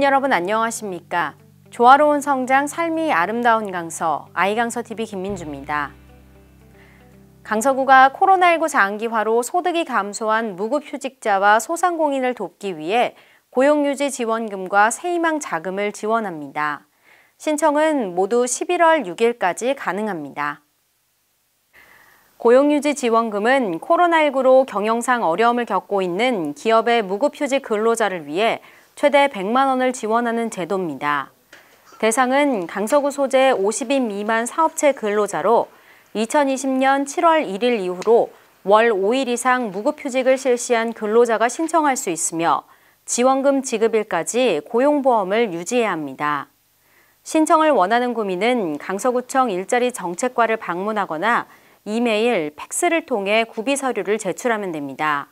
국민 여러분 안녕하십니까? 조화로운 성장 삶이 아름다운 강서 아이강서TV 김민주입니다. 강서구가 코로나19 장기화로 소득이 감소한 무급휴직자와 소상공인을 돕기 위해 고용유지 지원금과 새희망 자금을 지원합니다. 신청은 모두 11월 6일까지 가능합니다. 고용유지 지원금은 코로나19로 경영상 어려움을 겪고 있는 기업의 무급휴직 근로자를 위해 최대 100만 원을 지원하는 제도입니다. 대상은 강서구 소재 50인 미만 사업체 근로자로 2020년 7월 1일 이후로 월 5일 이상 무급휴직을 실시한 근로자가 신청할 수 있으며 지원금 지급일까지 고용보험을 유지해야 합니다. 신청을 원하는 구민은 강서구청 일자리 정책과를 방문하거나 이메일, 팩스를 통해 구비 서류를 제출하면 됩니다.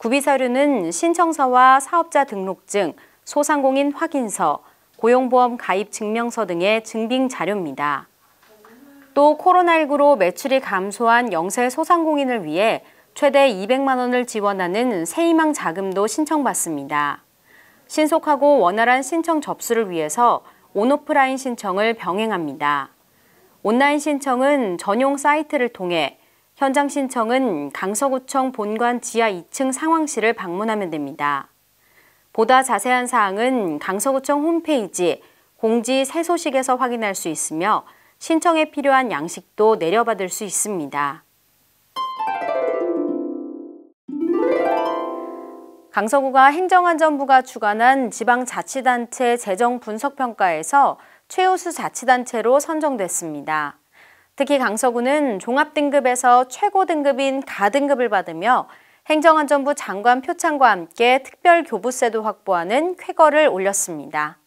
구비서류는 신청서와 사업자 등록증, 소상공인 확인서, 고용보험 가입 증명서 등의 증빙 자료입니다. 또 코로나19로 매출이 감소한 영세 소상공인을 위해 최대 200만 원을 지원하는 새희망 자금도 신청받습니다. 신속하고 원활한 신청 접수를 위해서 온오프라인 신청을 병행합니다. 온라인 신청은 전용 사이트를 통해 현장 신청은 강서구청 본관 지하 2층 상황실을 방문하면 됩니다. 보다 자세한 사항은 강서구청 홈페이지 공지 새 소식에서 확인할 수 있으며 신청에 필요한 양식도 내려받을 수 있습니다. 강서구가 행정안전부가 주관한 지방자치단체 재정분석평가에서 최우수 자치단체로 선정됐습니다. 특히 강서구는 종합등급에서 최고 등급인 가등급을 받으며 행정안전부 장관 표창과 함께 특별교부세도 확보하는 쾌거를 올렸습니다.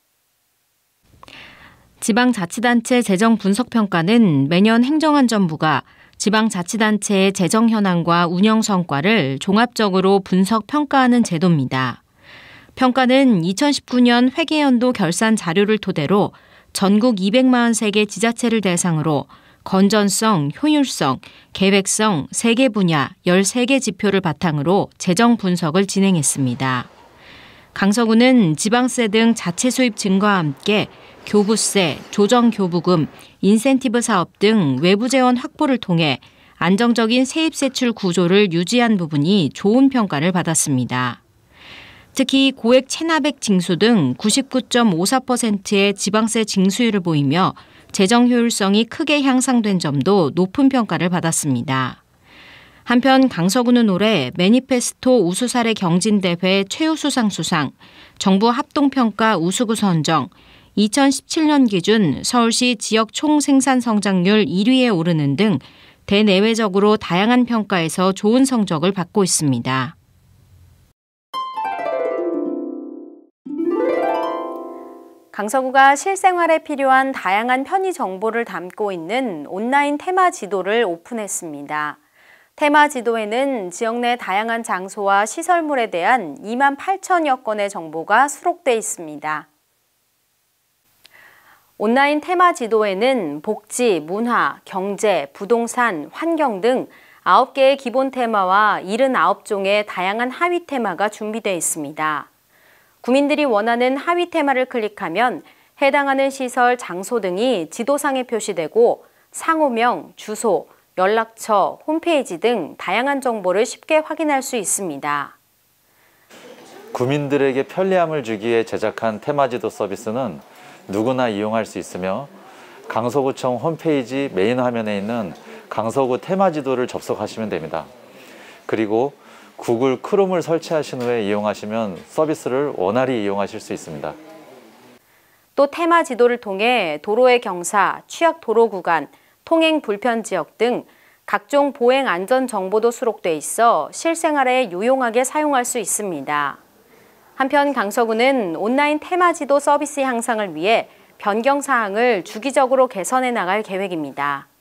지방자치단체 재정분석평가는 매년 행정안전부가 지방자치단체의 재정 현황과 운영 성과를 종합적으로 분석 평가하는 제도입니다. 평가는 2019년 회계연도 결산 자료를 토대로 전국 243개 지자체를 대상으로 건전성, 효율성, 계획성 3개 분야 13개 지표를 바탕으로 재정 분석을 진행했습니다. 강서구는 지방세 등 자체 수입 증가와 함께 교부세, 조정교부금, 인센티브 사업 등 외부 재원 확보를 통해 안정적인 세입 세출 구조를 유지한 부분이 좋은 평가를 받았습니다. 특히 고액 체납액 징수 등 99.54%의 지방세 징수율을 보이며 재정 효율성이 크게 향상된 점도 높은 평가를 받았습니다. 한편 강서구는 올해 매니페스토 우수사례 경진대회 최우수상 수상, 정부 합동평가 우수구 선정, 2017년 기준 서울시 지역 총 생산 성장률 1위에 오르는 등 대내외적으로 다양한 평가에서 좋은 성적을 받고 있습니다. 강서구가 실생활에 필요한 다양한 편의 정보를 담고 있는 온라인 테마 지도를 오픈했습니다. 테마 지도에는 지역 내 다양한 장소와 시설물에 대한 2만 8천여 건의 정보가 수록돼 있습니다. 온라인 테마 지도에는 복지, 문화, 경제, 부동산, 환경 등 9개의 기본 테마와 79종의 다양한 하위 테마가 준비되어 있습니다. 구민들이 원하는 하위 테마를 클릭하면 해당하는 시설, 장소 등이 지도상에 표시되고 상호명, 주소, 연락처, 홈페이지 등 다양한 정보를 쉽게 확인할 수 있습니다. 구민들에게 편리함을 주기에 제작한 테마지도 서비스는 누구나 이용할 수 있으며 강서구청 홈페이지 메인 화면에 있는 강서구 테마지도를 접속하시면 됩니다. 그리고 구글 크롬을 설치하신 후에 이용하시면 서비스를 원활히 이용하실 수 있습니다. 또 테마 지도를 통해 도로의 경사, 취약 도로 구간, 통행 불편 지역 등 각종 보행 안전 정보도 수록돼 있어 실생활에 유용하게 사용할 수 있습니다. 한편 강서구는 온라인 테마 지도 서비스 향상을 위해 변경 사항을 주기적으로 개선해 나갈 계획입니다.